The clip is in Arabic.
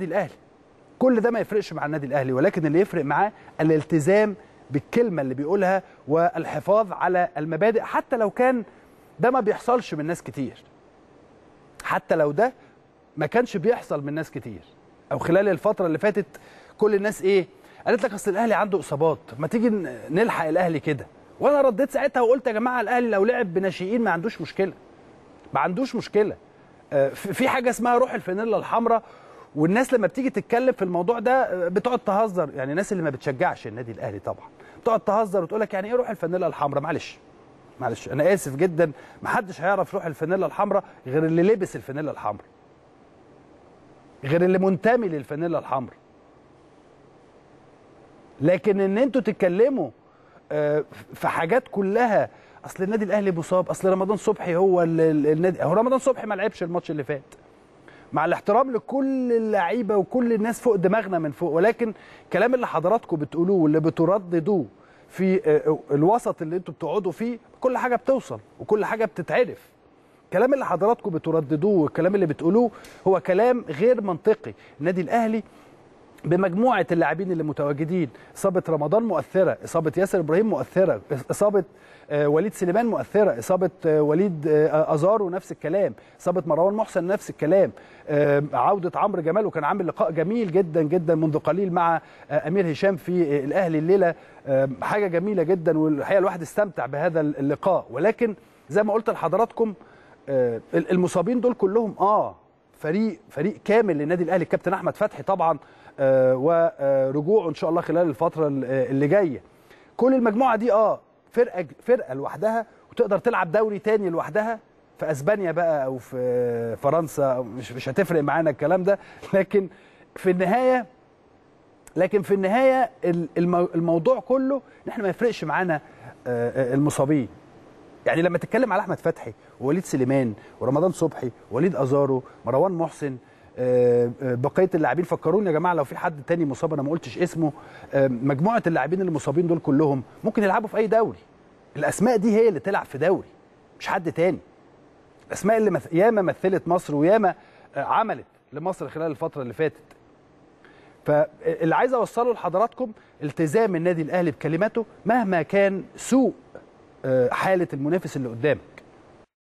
النادي الاهلي كل ده ما يفرقش مع النادي الاهلي ولكن اللي يفرق معاه الالتزام بالكلمه اللي بيقولها والحفاظ على المبادئ حتى لو كان ده ما بيحصلش من ناس كتير حتى لو ده ما كانش بيحصل من ناس كتير او خلال الفتره اللي فاتت كل الناس ايه قالت لك اصل الاهلي عنده اصابات ما تيجي نلحق الاهلي كده وانا رديت ساعتها وقلت يا جماعه الاهلي لو لعب بناشئين ما عندوش مشكله ما عندوش مشكله آه، في حاجه اسمها روح الفانيلا الحمراء والناس لما بتيجي تتكلم في الموضوع ده بتقعد تهزر يعني الناس اللي ما بتشجعش النادي الاهلي طبعا بتقعد تهزر وتقول لك يعني ايه روح الفانيلا الحمراء معلش معلش انا اسف جدا ما حدش هيعرف روح الفانيلا الحمراء غير اللي لبس الفانيلا الحمراء غير اللي منتمي للفانيلا الحمراء لكن ان انتوا تتكلموا آه، في حاجات كلها اصل النادي الاهلي مصاب اصل رمضان صبحي هو النادي هو رمضان صبحي ما لعبش الماتش اللي فات مع الاحترام لكل اللعيبه وكل الناس فوق دماغنا من فوق ولكن الكلام اللي حضراتكم بتقولوه واللي بترددوه في آه، آه، الوسط اللي انتوا بتقعدوا فيه كل حاجه بتوصل وكل حاجه بتتعرف الكلام اللي حضراتكم بترددوه والكلام اللي بتقولوه هو كلام غير منطقي النادي الاهلي بمجموعه اللاعبين اللي متواجدين اصابه رمضان مؤثره اصابه ياسر ابراهيم مؤثره اصابه آه، وليد سليمان مؤثره اصابه آه، وليد آه، ازارو نفس الكلام اصابه مروان محسن نفس الكلام عوده عمرو جمال وكان عامل لقاء جميل جدا جدا منذ قليل مع امير هشام في الاهلي الليله حاجه جميله جدا والحقيقه الواحد استمتع بهذا اللقاء ولكن زي ما قلت لحضراتكم المصابين دول كلهم اه فريق فريق كامل للنادي الاهلي الكابتن احمد فتحي طبعا آه، ورجوعه ان شاء الله خلال الفتره آه، اللي جايه كل المجموعه دي اه فرقه فرقه لوحدها وتقدر تلعب دوري تاني لوحدها في اسبانيا بقى او في فرنسا مش مش هتفرق معانا الكلام ده لكن في النهايه لكن في النهايه الموضوع كله ان احنا ما يفرقش معانا آه، المصابين يعني لما تتكلم على احمد فتحي ووليد سليمان ورمضان صبحي ووليد ازارو مروان محسن آه، آه، بقيه اللاعبين فكروني يا جماعه لو في حد تاني مصاب انا ما قلتش اسمه آه، مجموعه اللاعبين المصابين دول كلهم ممكن يلعبوا في اي دوري الاسماء دي هي اللي تلعب في دوري مش حد تاني الاسماء اللي مث... ياما مثلت مصر وياما عملت لمصر خلال الفتره اللي فاتت فاللي عايز اوصله لحضراتكم التزام النادي الاهلي بكلماته مهما كان سوء حاله المنافس اللي قدامه